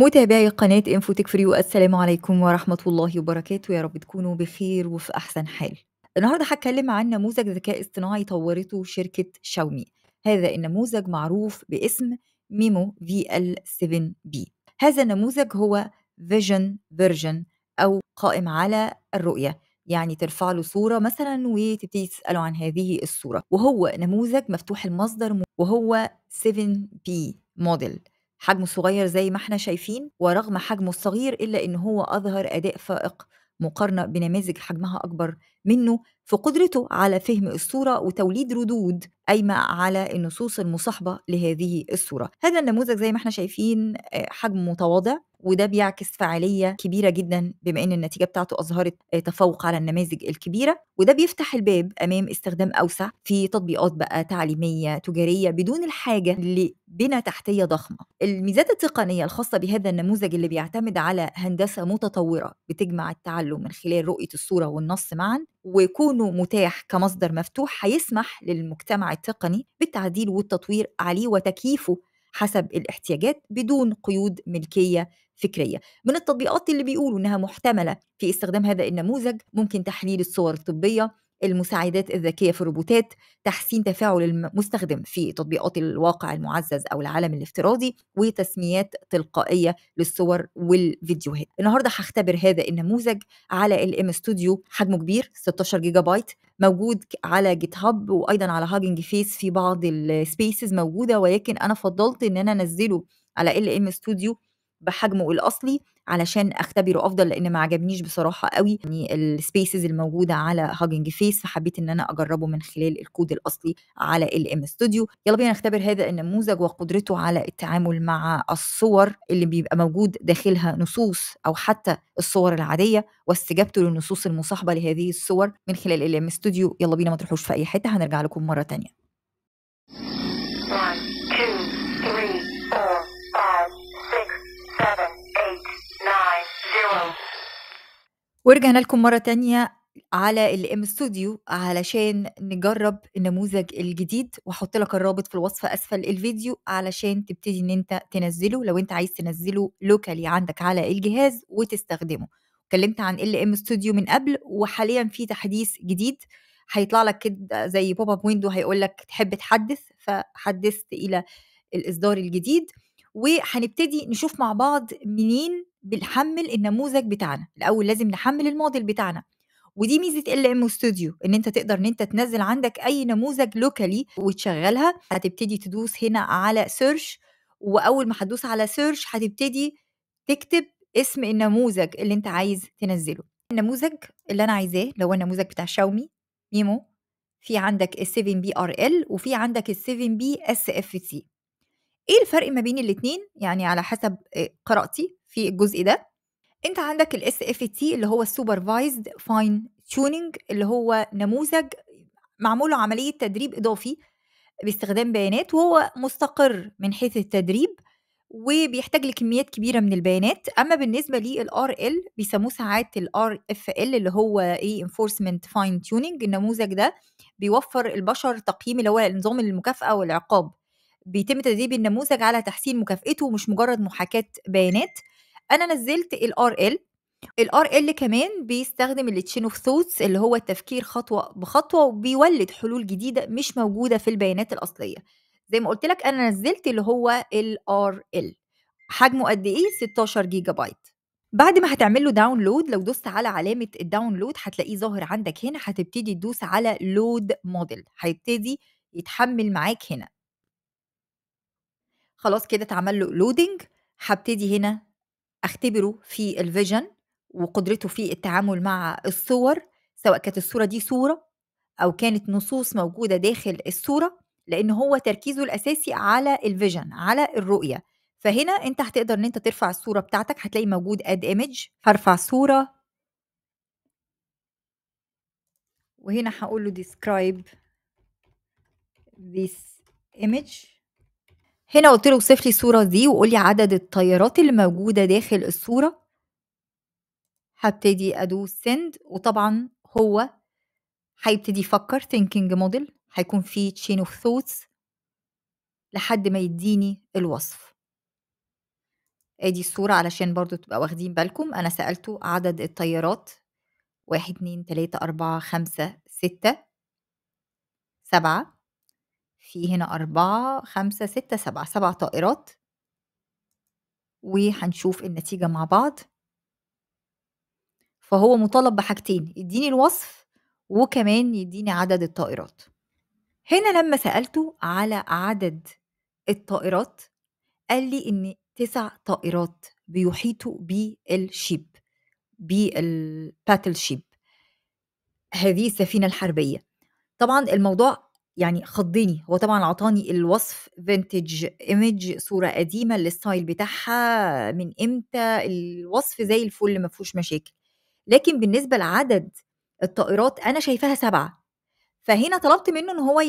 متابعي قناة انفوتك فريو السلام عليكم ورحمة الله وبركاته يا رب تكونوا بخير وفي أحسن حال النهاردة هتكلم عن نموذج ذكاء اصطناعي طورته شركة شاومي هذا النموذج معروف باسم ميمو في ال 7 بي هذا النموذج هو فيجن فيرجن أو قائم على الرؤية يعني ترفع له صورة مثلا وتبتدي تسأله عن هذه الصورة وهو نموذج مفتوح المصدر وهو 7 بي موديل حجمه صغير زي ما احنا شايفين ورغم حجمه الصغير إلا إن هو أظهر أداء فائق مقارنة بنماذج حجمها أكبر منه في قدرته على فهم الصورة وتوليد ردود قايمة على النصوص المصاحبة لهذه الصورة هذا النموذج زي ما احنا شايفين آه، حجمه متواضع وده بيعكس فعاليه كبيره جدا بما ان النتيجه بتاعته اظهرت آه، تفوق على النماذج الكبيره وده بيفتح الباب امام استخدام اوسع في تطبيقات بقى تعليميه تجاريه بدون الحاجه لبنى تحتيه ضخمه الميزات التقنيه الخاصه بهذا النموذج اللي بيعتمد على هندسه متطوره بتجمع التعلم من خلال رؤيه الصوره والنص معا وكونه متاح كمصدر مفتوح هيسمح للمجتمع التقني بالتعديل والتطوير عليه وتكييفه حسب الاحتياجات بدون قيود ملكية فكرية من التطبيقات اللي بيقولوا إنها محتملة في استخدام هذا النموذج ممكن تحليل الصور الطبية المساعدات الذكيه في الروبوتات تحسين تفاعل المستخدم في تطبيقات الواقع المعزز او العالم الافتراضي وتسميات تلقائيه للصور والفيديوهات النهارده هختبر هذا النموذج على الام ستوديو حجمه كبير 16 جيجا بايت موجود على جيت هاب وايضا على هاجنج فيس في بعض السبيسز موجوده ولكن انا فضلت ان انا انزله على ال ام ستوديو بحجمه الاصلي علشان اختبره افضل لان ما عجبنيش بصراحه قوي يعني السبيسز الموجوده على هاجنج فيس فحبيت ان انا اجربه من خلال الكود الاصلي على الام ستوديو يلا بينا نختبر هذا النموذج وقدرته على التعامل مع الصور اللي بيبقى موجود داخلها نصوص او حتى الصور العاديه واستجابته للنصوص المصاحبه لهذه الصور من خلال الام ستوديو يلا بينا ما تروحوش في اي حته هنرجع لكم مره ثانيه ورجعنا لكم مرة تانية على الام ستوديو علشان نجرب النموذج الجديد وحط لك الرابط في الوصف اسفل الفيديو علشان تبتدي ان انت تنزله لو انت عايز تنزله لوكالي عندك على الجهاز وتستخدمه اتكلمت عن ال ام ستوديو من قبل وحاليا في تحديث جديد هيطلع لك كده زي بوب اب ويندو هيقول لك تحب تحدث فحدثت الى الاصدار الجديد وهنبتدي نشوف مع بعض منين بنحمل النموذج بتاعنا الاول لازم نحمل الموديل بتاعنا ودي ميزه ال ام ستوديو ان انت تقدر ان انت تنزل عندك اي نموذج لوكالي وتشغلها هتبتدي تدوس هنا على سيرش واول ما هتدوس على سيرش هتبتدي تكتب اسم النموذج اللي انت عايز تنزله النموذج اللي انا عايزاه اللي هو النموذج بتاع شاومي ميمو في عندك ال 7 بي ار ال وفي عندك ال 7 بي اس اف سي ايه الفرق ما بين الاتنين يعني على حسب آه، قراءتي في الجزء ده انت عندك الاس اف تي اللي هو السوبرفايزد فاين تيوننج اللي هو نموذج معمول عمليه تدريب اضافي باستخدام بيانات وهو مستقر من حيث التدريب وبيحتاج لكميات كبيره من البيانات اما بالنسبه للار ال بيسموه ساعات الار اف ال اللي هو ايه انفورسمنت فاين تيوننج النموذج ده بيوفر البشر تقييم اللي هو نظام المكافاه والعقاب بيتم تدريب النموذج على تحسين مكافئته مش مجرد محاكاه بيانات انا نزلت الار ال الار ال كمان بيستخدم التشين اوف ثوتس اللي هو التفكير خطوه بخطوه وبيولد حلول جديده مش موجوده في البيانات الاصليه زي ما قلت لك انا نزلت اللي هو الار ال حجمه قد ايه 16 جيجا بايت بعد ما هتعمل له داونلود لو دوست على علامه الداونلود هتلاقيه ظاهر عندك هنا هتبتدي تدوس على لود موديل هيبتدي يتحمل معاك هنا خلاص كده اتعمل له لودنج هبتدي هنا اختبره في الفيجن وقدرته في التعامل مع الصور سواء كانت الصورة دي صورة أو كانت نصوص موجودة داخل الصورة لأن هو تركيزه الأساسي على الفيجن على الرؤية فهنا أنت هتقدر إن أنت ترفع الصورة بتاعتك هتلاقي موجود أد إيمج هرفع صورة وهنا هقول له ديسكرايب this image هنا قلت له اوصف لي الصورة دي وقولي عدد الطيارات اللي موجودة داخل الصورة هبتدي ادوس سند وطبعا هو هيبتدي يفكر thinking model هيكون في chain of thoughts لحد ما يديني الوصف ادي الصورة علشان برضو تبقى واخدين بالكم انا سألته عدد الطيارات واحد اتنين تلاتة اربعة خمسة ستة سبعة في هنا أربعة خمسة ستة سبعة سبع طائرات وهنشوف النتيجة مع بعض فهو مطالب بحاجتين يديني الوصف وكمان يديني عدد الطائرات هنا لما سألته على عدد الطائرات قال لي إن تسع طائرات بيحيطوا بالشيب بالباتل شيب هذه السفينة الحربية طبعا الموضوع يعني خضني هو طبعًا عطاني الوصف فينتج ايمج صورة قديمة الستايل بتاعها من إمتى، الوصف زي الفل ما فيهوش مشاكل. لكن بالنسبة لعدد الطائرات أنا شايفاها سبعه فهنا طلبت منه إن هو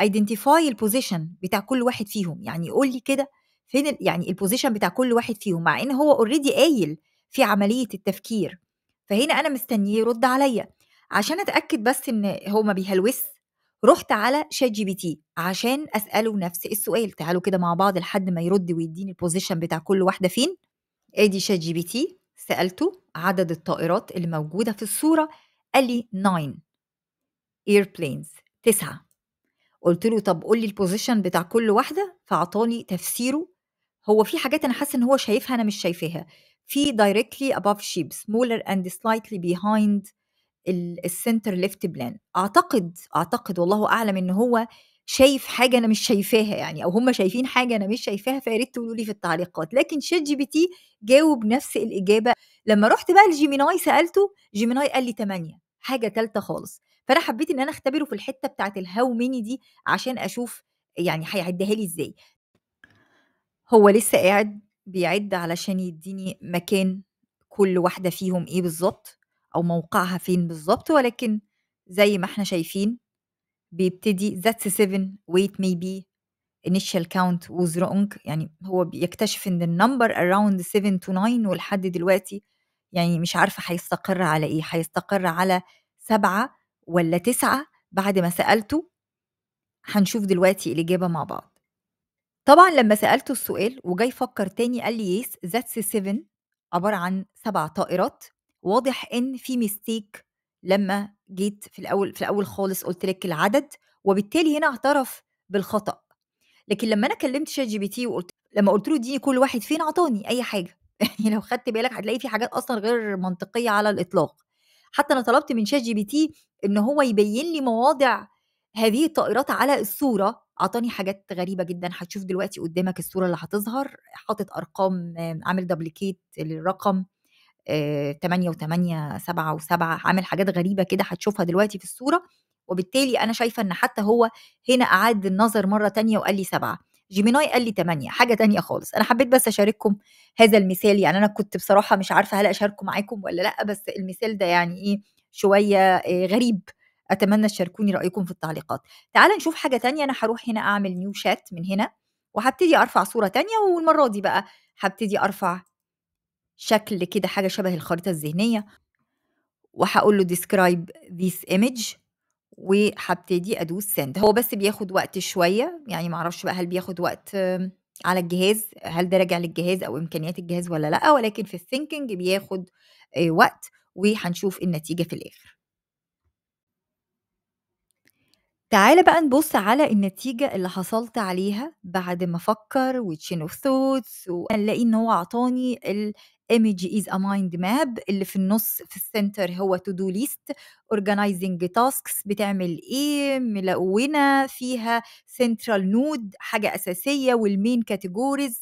ايدنتيفاي البوزيشن بتاع كل واحد فيهم، يعني يقول لي كده فين يعني البوزيشن بتاع كل واحد فيهم، مع إن هو اوريدي قايل في عملية التفكير، فهنا أنا مستنيه يرد عليا عشان أتأكد بس إن هو ما بيهلوسش رحت على شات جي بي تي عشان اساله نفس السؤال تعالوا كده مع بعض لحد ما يرد ويديني البوزيشن بتاع كل واحده فين ادي شات جي بي تي سالته عدد الطائرات اللي موجوده في الصوره قال لي 9 ايربلينز 9 قلت له طب قول لي البوزيشن بتاع كل واحده فاعطاني تفسيره هو في حاجات انا حاسه ان هو شايفها انا مش شايفاها في directly above sheep smaller and slightly behind السنتر ليفت بلان اعتقد اعتقد والله اعلم ان هو شايف حاجه انا مش شايفاها يعني او هم شايفين حاجه انا مش شايفاها فيا ريت تقولوا لي في التعليقات لكن شات جي بي تي جاوب نفس الاجابه لما رحت بقى لجيميناي سالته جيميناي قال لي 8 حاجه ثالثه خالص فانا حبيت ان انا اختبره في الحته بتاعه الهاو ميني دي عشان اشوف يعني هيعدها لي ازاي هو لسه قاعد بيعد علشان يديني مكان كل واحده فيهم ايه بالظبط أو موقعها فين بالظبط ولكن زي ما احنا شايفين بيبتدي 7 ويت مي بي initial count was wrong يعني هو بيكتشف ان النمبر around 7 to 9 ولحد دلوقتي يعني مش عارفة هيستقر على ايه هيستقر على سبعة ولا تسعة بعد ما سألته هنشوف دلوقتي الإجابة مع بعض طبعا لما سألته السؤال وجاي يفكر تاني قال لي يس ذاتس 7 عبارة عن سبع طائرات واضح ان في ميستيك لما جيت في الاول في الاول خالص قلت لك العدد وبالتالي هنا اعترف بالخطا لكن لما انا كلمت شات جي بي تي وقلت لما قلت له اديني كل واحد فين اعطاني اي حاجه يعني لو خدت بالك هتلاقي في حاجات اصلا غير منطقيه على الاطلاق حتى انا طلبت من شات جي بي تي ان هو يبين لي مواضع هذه الطائرات على الصوره اعطاني حاجات غريبه جدا هتشوف دلوقتي قدامك الصوره اللي هتظهر حاطط ارقام عامل دبليكيت للرقم 8 و8 7 و7 عامل حاجات غريبه كده هتشوفها دلوقتي في الصوره وبالتالي انا شايفه ان حتى هو هنا اعاد النظر مره تانية وقال لي 7 جيميناي قال لي 8 حاجه تانية خالص انا حبيت بس اشارككم هذا المثال يعني انا كنت بصراحه مش عارفه هل اشاركه معاكم ولا لا بس المثال ده يعني ايه شويه آه، غريب اتمنى تشاركوني رايكم في التعليقات تعال نشوف حاجه تانية انا هروح هنا اعمل نيو شات من هنا وهبتدي ارفع صوره تانية والمره دي بقى هبتدي ارفع شكل كده حاجة شبه الخريطة الذهنية وهقول له describe this image وهبتدي ادوس send هو بس بياخد وقت شوية يعني معرفش بقى هل بياخد وقت آه، على الجهاز هل ده راجع للجهاز او امكانيات الجهاز ولا لا ولكن في الثينكينج بياخد آه، وقت وهنشوف النتيجة في الاخر تعالى بقى نبص على النتيجة اللي حصلت عليها بعد ما أفكر وتشين اوف ثوتس ونلاقي إن هو عطاني ايميج از ا مايند ماب اللي في النص في السنتر هو تو دو ليست اورجانايزنج تاسكس بتعمل ايه ملونه فيها سنترال نود حاجه اساسيه والمين كاتيجوريز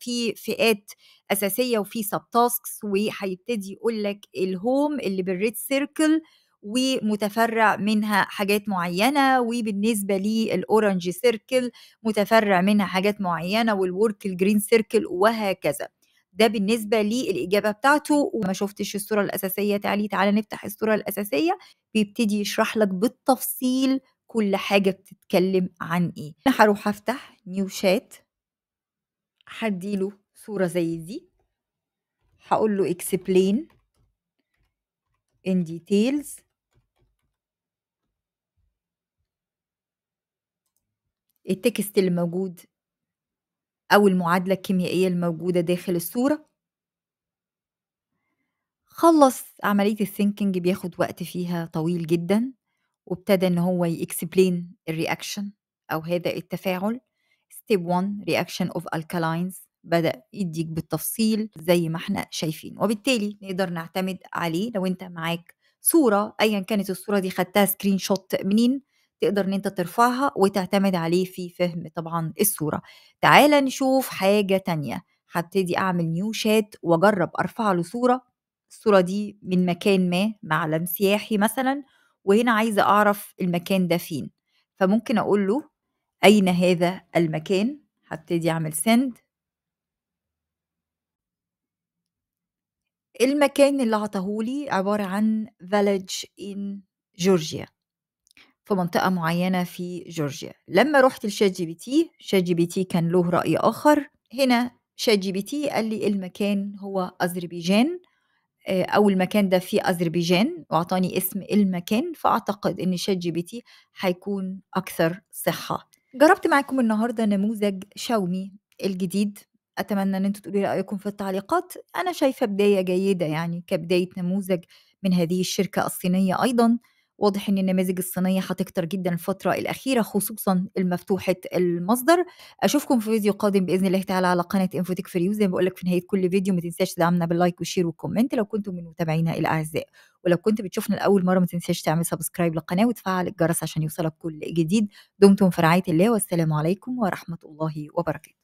في فئات اساسيه وفي سب تاسكس وهيبتدي يقول لك الهوم اللي بالريد سيركل ومتفرع منها حاجات معينة وبالنسبة للأورنج سيركل متفرع منها حاجات معينة والورك الجرين سيركل وهكذا ده بالنسبه للاجابه بتاعته وما شفتش الصوره الاساسيه تعالي تعالى نفتح الصوره الاساسيه بيبتدي يشرح لك بالتفصيل كل حاجه بتتكلم عن ايه انا هروح افتح نيو شات هديله صوره زي دي هقول له اكسبلين ان ديتيلز التكست اللي موجود أو المعادلة الكيميائية الموجودة داخل الصورة خلص عملية الثينكينج بياخد وقت فيها طويل جدا وابتدى إن هو يكسبلين الرياكشن أو هذا التفاعل ستيب 1 رياكشن اوف alkalines بدأ يديك بالتفصيل زي ما احنا شايفين وبالتالي نقدر نعتمد عليه لو انت معاك صورة ايا كانت الصورة دي خدتها سكرين شوت منين تقدر ان انت ترفعها وتعتمد عليه في فهم طبعا الصورة تعال نشوف حاجة تانية هبتدي اعمل نيو شات واجرب ارفع له صورة الصورة دي من مكان ما معلم سياحي مثلا وهنا عايزة اعرف المكان ده فين فممكن اقول له اين هذا المكان هبتدي اعمل سند المكان اللي عطاهولي عبارة عن فيلج in جورجيا في منطقة معينة في جورجيا لما رحت لشات جي بي تي شات جي بي تي كان له رأي آخر هنا شات جي بي تي قال لي المكان هو أذربيجان آه، أو المكان ده في أذربيجان وأعطاني اسم المكان فأعتقد إن شات جي بي تي هيكون أكثر صحة جربت معاكم النهاردة نموذج شاومي الجديد أتمنى إن أنتوا تقولوا رأيكم في التعليقات أنا شايفة بداية جيدة يعني كبداية نموذج من هذه الشركة الصينية أيضاً واضح ان النماذج الصينيه هتكتر جدا الفتره الاخيره خصوصا المفتوحه المصدر اشوفكم في فيديو قادم باذن الله تعالى على قناه انفوتك فريو زي ما بقول لك في نهايه كل فيديو ما تنساش تدعمنا باللايك والشير والكومنت لو كنتم من متابعينا الاعزاء ولو كنت بتشوفنا لاول مره ما تنساش تعمل سبسكرايب للقناه وتفعل الجرس عشان يوصلك كل جديد دمتم في رعايه الله والسلام عليكم ورحمه الله وبركاته